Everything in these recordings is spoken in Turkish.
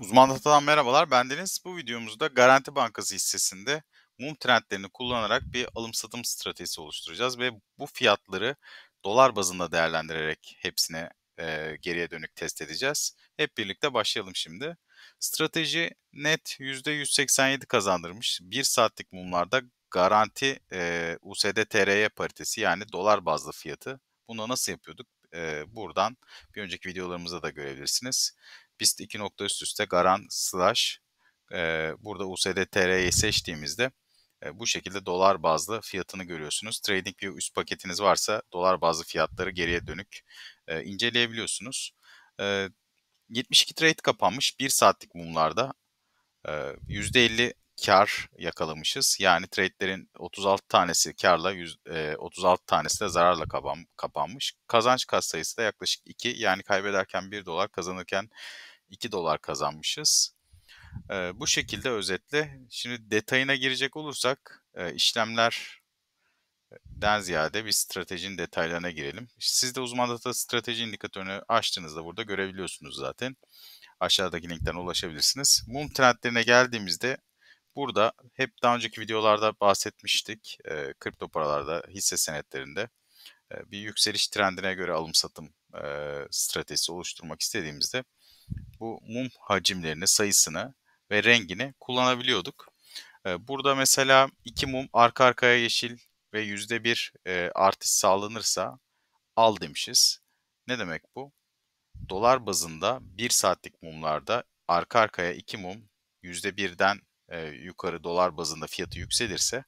Uzman Datadan merhabalar. Bendeniz bu videomuzda Garanti Bankası hissesinde mum trendlerini kullanarak bir alım satım stratejisi oluşturacağız ve bu fiyatları dolar bazında değerlendirerek hepsine e, geriye dönük test edeceğiz. Hep birlikte başlayalım şimdi. Strateji net %187 kazandırmış. 1 saatlik mumlarda garanti e, USD TRY paritesi yani dolar bazlı fiyatı. Bunu nasıl yapıyorduk? E, buradan bir önceki videolarımızda da görebilirsiniz. BIST 2 nokta üst üste garan slash e, burada USD seçtiğimizde e, bu şekilde dolar bazlı fiyatını görüyorsunuz. TradingView üst paketiniz varsa dolar bazlı fiyatları geriye dönük e, inceleyebiliyorsunuz. E, 72 trade kapanmış 1 saatlik mumlarda. E, %50 kar yakalamışız. Yani trade'lerin 36 tanesi karla, 36 tanesi de zararla kapanmış. Kazanç kas sayısı da yaklaşık 2. Yani kaybederken 1 dolar, kazanırken 2 dolar kazanmışız. bu şekilde özetle. Şimdi detayına girecek olursak e, işlemler den ziyade bir stratejinin detaylarına girelim. Siz de uzman data strateji indikatörünü açtığınızda burada görebiliyorsunuz zaten. Aşağıdaki linkten ulaşabilirsiniz. Mum trendlerine geldiğimizde burada hep daha önceki videolarda bahsetmiştik. E, kripto paralarda, hisse senetlerinde e, bir yükseliş trendine göre alım satım e, stratejisi oluşturmak istediğimizde bu mum hacimlerini, sayısını ve rengini kullanabiliyorduk. E, burada mesela iki mum arka arkaya yeşil ve yüzde bir artış sağlanırsa al demişiz. Ne demek bu? Dolar bazında 1 saatlik mumlarda arka arkaya 2 mum %1'den e, yukarı dolar bazında fiyatı yükselirse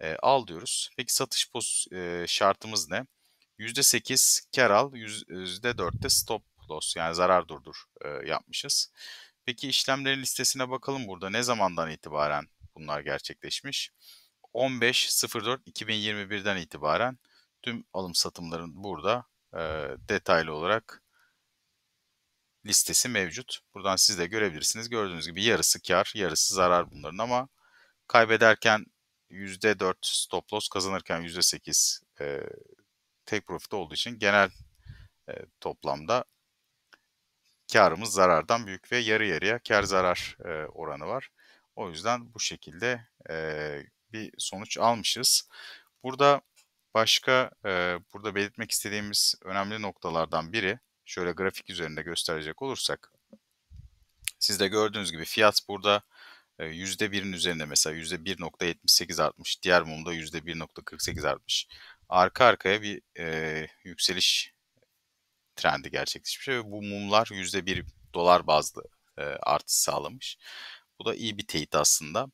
e, al diyoruz. Peki satış poz, e, şartımız ne? %8 kar al, %4 de stop loss yani zarar durdur e, yapmışız. Peki işlemlerin listesine bakalım burada ne zamandan itibaren bunlar gerçekleşmiş? 15.04.2021'den itibaren tüm alım satımların burada e, detaylı olarak listesi mevcut. Buradan siz de görebilirsiniz. Gördüğünüz gibi yarısı kar, yarısı zarar bunların ama kaybederken %4 stop loss kazanırken %8 e, tek profit olduğu için genel e, toplamda karımız zarardan büyük ve yarı yarıya kar zarar e, oranı var. O yüzden bu şekilde e, bir sonuç almışız. Burada başka e, burada belirtmek istediğimiz önemli noktalardan biri şöyle grafik üzerinde gösterecek olursak siz de gördüğünüz gibi fiyat burada %1'in e, üzerinde mesela %1.78 artmış. Diğer mumda %1.48 artmış. Arka arkaya bir e, yükseliş trendi gerçekleşmiş ve bu mumlar %1 dolar bazlı e, artış sağlamış. Bu da iyi bir teyit aslında.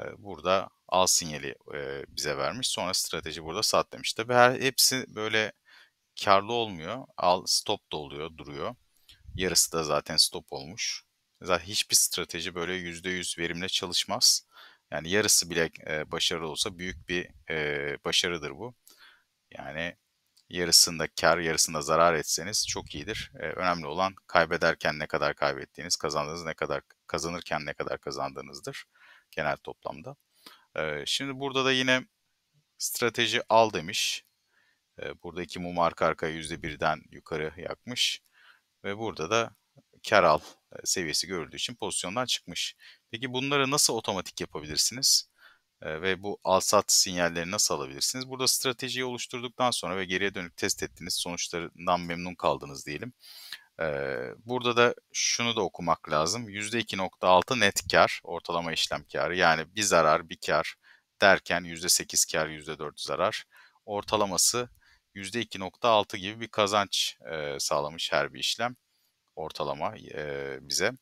E, burada al sinyali e, bize vermiş. Sonra strateji burada sat demiş. Tabii her hepsi böyle karlı olmuyor. Al stop da oluyor, duruyor. Yarısı da zaten stop olmuş. Zaten hiçbir strateji böyle %100 verimle çalışmaz. Yani yarısı bile e, başarılı olsa büyük bir e, başarıdır bu. Yani yarısında kar, yarısında zarar etseniz çok iyidir. E, önemli olan kaybederken ne kadar kaybettiğiniz, kazandığınız ne kadar kazanırken ne kadar kazandığınızdır genel toplamda. E, şimdi burada da yine strateji al demiş. E, burada iki mum arka arkaya %1'den yukarı yakmış ve burada da kar al seviyesi görüldüğü için pozisyondan çıkmış. Peki bunları nasıl otomatik yapabilirsiniz? ve bu al-sat sinyallerini nasıl alabilirsiniz? Burada stratejiyi oluşturduktan sonra ve geriye dönük test ettiğiniz sonuçlarından memnun kaldınız diyelim. Burada da şunu da okumak lazım. %2.6 net kar, ortalama işlem karı. Yani bir zarar, bir kar derken %8 kar, %4 zarar. Ortalaması %2.6 gibi bir kazanç e, sağlamış her bir işlem ortalama e, bize.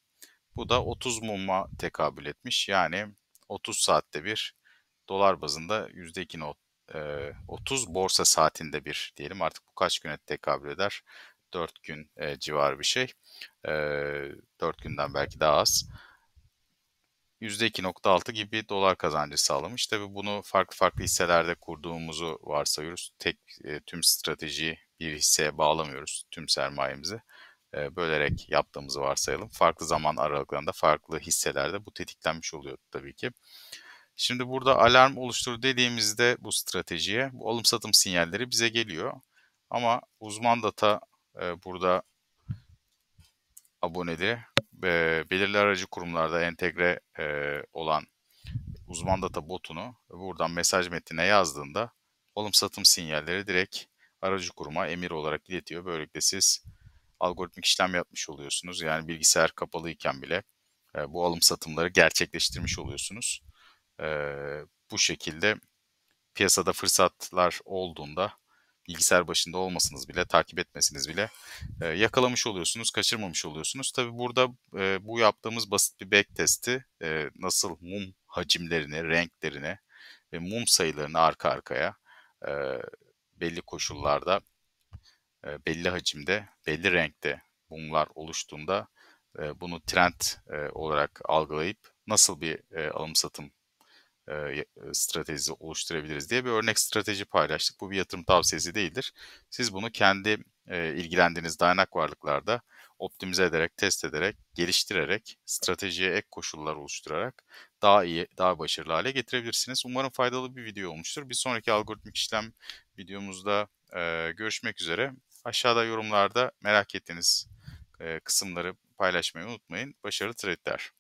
Bu da 30 mum'a tekabül etmiş. Yani 30 saatte bir dolar bazında %2 e, 30 borsa saatinde bir diyelim. Artık bu kaç güne tekabül eder? 4 gün e, civarı bir şey. E, 4 günden belki daha az. %2.6 gibi dolar kazancı sağlamış. Tabii bunu farklı farklı hisselerde kurduğumuzu varsayıyoruz. Tek e, tüm stratejiyi bir hisseye bağlamıyoruz tüm sermayemizi. E, bölerek yaptığımızı varsayalım. Farklı zaman aralıklarında farklı hisselerde bu tetiklenmiş oluyor tabii ki. Şimdi burada alarm oluştur dediğimizde bu stratejiye bu alım satım sinyalleri bize geliyor. Ama uzman data e, burada aboneli e, belirli aracı kurumlarda entegre e, olan uzman data botunu buradan mesaj metnine yazdığında alım satım sinyalleri direkt aracı kuruma emir olarak iletiyor. Böylelikle siz algoritmik işlem yapmış oluyorsunuz. Yani bilgisayar kapalı iken bile e, bu alım satımları gerçekleştirmiş oluyorsunuz. E, bu şekilde piyasada fırsatlar olduğunda bilgisayar başında olmasınız bile, takip etmesiniz bile e, yakalamış oluyorsunuz, kaçırmamış oluyorsunuz. Tabi burada e, bu yaptığımız basit bir back testi e, nasıl mum hacimlerine, renklerine ve mum sayılarını arka arkaya e, belli koşullarda, e, belli hacimde, belli renkte mumlar oluştuğunda e, bunu trend e, olarak algılayıp nasıl bir e, alım satım e, stratejisi oluşturabiliriz diye bir örnek strateji paylaştık. Bu bir yatırım tavsiyesi değildir. Siz bunu kendi e, ilgilendiğiniz dayanak varlıklarda optimize ederek, test ederek, geliştirerek, stratejiye ek koşullar oluşturarak daha iyi, daha başarılı hale getirebilirsiniz. Umarım faydalı bir video olmuştur. Bir sonraki algoritmik işlem videomuzda e, görüşmek üzere. Aşağıda yorumlarda merak ettiğiniz e, kısımları paylaşmayı unutmayın. Başarılı trade'ler.